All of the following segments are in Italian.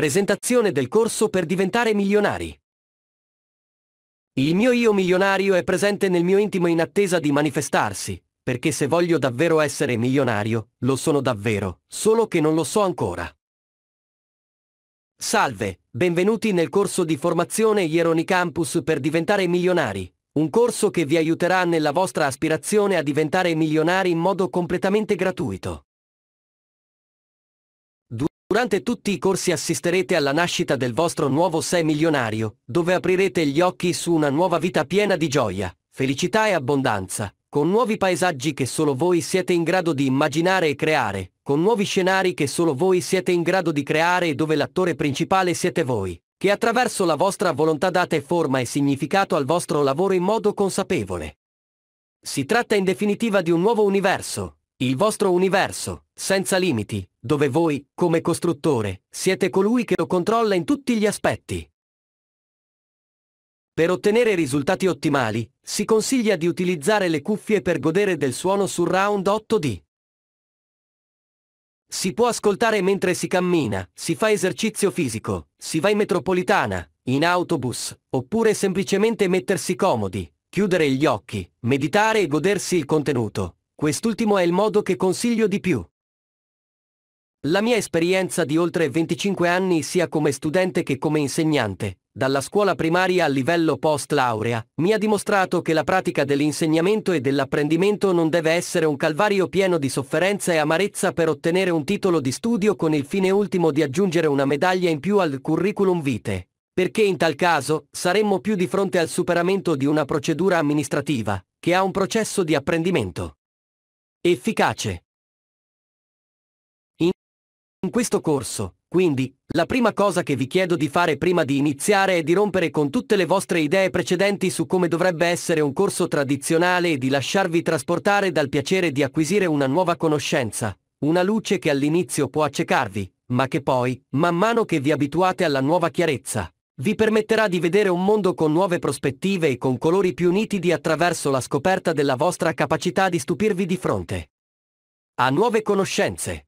Presentazione del corso per diventare milionari. Il mio io milionario è presente nel mio intimo in attesa di manifestarsi, perché se voglio davvero essere milionario, lo sono davvero, solo che non lo so ancora. Salve, benvenuti nel corso di formazione Ieroni Campus per diventare milionari, un corso che vi aiuterà nella vostra aspirazione a diventare milionari in modo completamente gratuito. Durante tutti i corsi assisterete alla nascita del vostro nuovo sé milionario, dove aprirete gli occhi su una nuova vita piena di gioia, felicità e abbondanza, con nuovi paesaggi che solo voi siete in grado di immaginare e creare, con nuovi scenari che solo voi siete in grado di creare e dove l'attore principale siete voi, che attraverso la vostra volontà date forma e significato al vostro lavoro in modo consapevole. Si tratta in definitiva di un nuovo universo, il vostro universo, senza limiti, dove voi, come costruttore, siete colui che lo controlla in tutti gli aspetti. Per ottenere risultati ottimali, si consiglia di utilizzare le cuffie per godere del suono round 8D. Si può ascoltare mentre si cammina, si fa esercizio fisico, si va in metropolitana, in autobus, oppure semplicemente mettersi comodi, chiudere gli occhi, meditare e godersi il contenuto, Quest'ultimo è il modo che consiglio di più. La mia esperienza di oltre 25 anni sia come studente che come insegnante, dalla scuola primaria al livello post laurea, mi ha dimostrato che la pratica dell'insegnamento e dell'apprendimento non deve essere un calvario pieno di sofferenza e amarezza per ottenere un titolo di studio con il fine ultimo di aggiungere una medaglia in più al curriculum vitae. Perché in tal caso saremmo più di fronte al superamento di una procedura amministrativa, che ha un processo di apprendimento. Efficace. In questo corso, quindi, la prima cosa che vi chiedo di fare prima di iniziare è di rompere con tutte le vostre idee precedenti su come dovrebbe essere un corso tradizionale e di lasciarvi trasportare dal piacere di acquisire una nuova conoscenza, una luce che all'inizio può accecarvi, ma che poi, man mano che vi abituate alla nuova chiarezza, vi permetterà di vedere un mondo con nuove prospettive e con colori più nitidi attraverso la scoperta della vostra capacità di stupirvi di fronte a nuove conoscenze.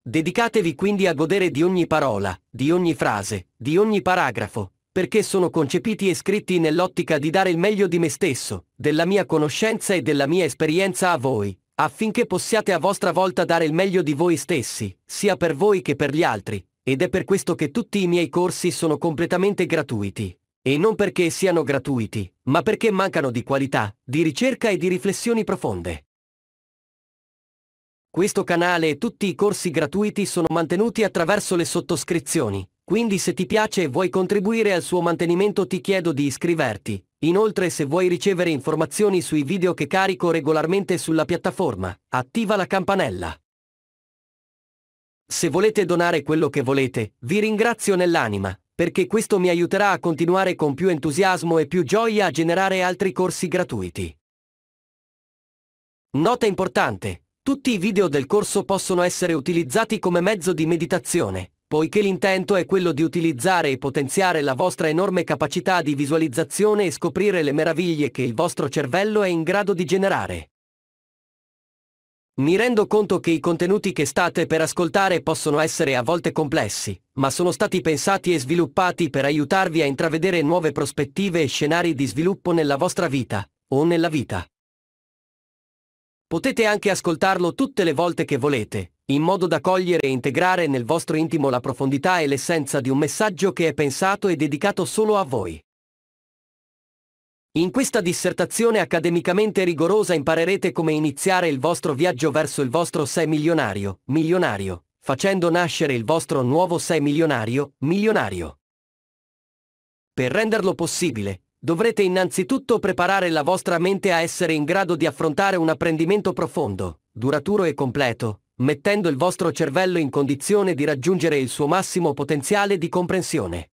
Dedicatevi quindi a godere di ogni parola, di ogni frase, di ogni paragrafo, perché sono concepiti e scritti nell'ottica di dare il meglio di me stesso, della mia conoscenza e della mia esperienza a voi, affinché possiate a vostra volta dare il meglio di voi stessi, sia per voi che per gli altri, ed è per questo che tutti i miei corsi sono completamente gratuiti. E non perché siano gratuiti, ma perché mancano di qualità, di ricerca e di riflessioni profonde. Questo canale e tutti i corsi gratuiti sono mantenuti attraverso le sottoscrizioni, quindi se ti piace e vuoi contribuire al suo mantenimento ti chiedo di iscriverti. Inoltre se vuoi ricevere informazioni sui video che carico regolarmente sulla piattaforma, attiva la campanella. Se volete donare quello che volete, vi ringrazio nell'anima, perché questo mi aiuterà a continuare con più entusiasmo e più gioia a generare altri corsi gratuiti. Nota importante. Tutti i video del corso possono essere utilizzati come mezzo di meditazione, poiché l'intento è quello di utilizzare e potenziare la vostra enorme capacità di visualizzazione e scoprire le meraviglie che il vostro cervello è in grado di generare. Mi rendo conto che i contenuti che state per ascoltare possono essere a volte complessi, ma sono stati pensati e sviluppati per aiutarvi a intravedere nuove prospettive e scenari di sviluppo nella vostra vita, o nella vita. Potete anche ascoltarlo tutte le volte che volete, in modo da cogliere e integrare nel vostro intimo la profondità e l'essenza di un messaggio che è pensato e dedicato solo a voi. In questa dissertazione accademicamente rigorosa imparerete come iniziare il vostro viaggio verso il vostro sé milionario, milionario, facendo nascere il vostro nuovo sé milionario, milionario. Per renderlo possibile, dovrete innanzitutto preparare la vostra mente a essere in grado di affrontare un apprendimento profondo, duraturo e completo, mettendo il vostro cervello in condizione di raggiungere il suo massimo potenziale di comprensione.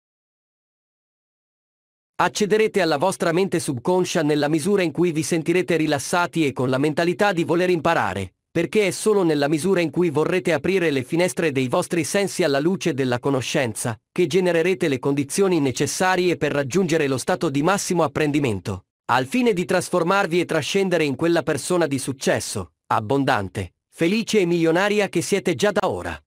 Accederete alla vostra mente subconscia nella misura in cui vi sentirete rilassati e con la mentalità di voler imparare, perché è solo nella misura in cui vorrete aprire le finestre dei vostri sensi alla luce della conoscenza, che genererete le condizioni necessarie per raggiungere lo stato di massimo apprendimento, al fine di trasformarvi e trascendere in quella persona di successo, abbondante, felice e milionaria che siete già da ora.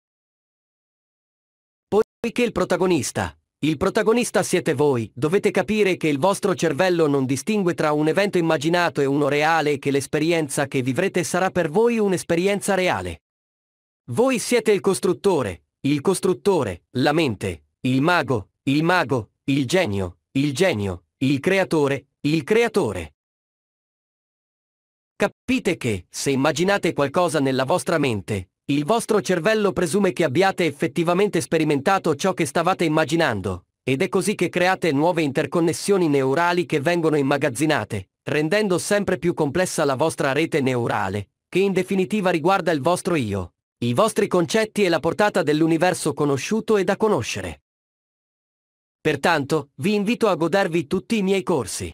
Poiché il protagonista, il protagonista siete voi, dovete capire che il vostro cervello non distingue tra un evento immaginato e uno reale e che l'esperienza che vivrete sarà per voi un'esperienza reale. Voi siete il costruttore, il costruttore, la mente, il mago, il mago, il genio, il genio, il creatore, il creatore. Capite che, se immaginate qualcosa nella vostra mente, il vostro cervello presume che abbiate effettivamente sperimentato ciò che stavate immaginando, ed è così che create nuove interconnessioni neurali che vengono immagazzinate, rendendo sempre più complessa la vostra rete neurale, che in definitiva riguarda il vostro io, i vostri concetti e la portata dell'universo conosciuto e da conoscere. Pertanto, vi invito a godervi tutti i miei corsi.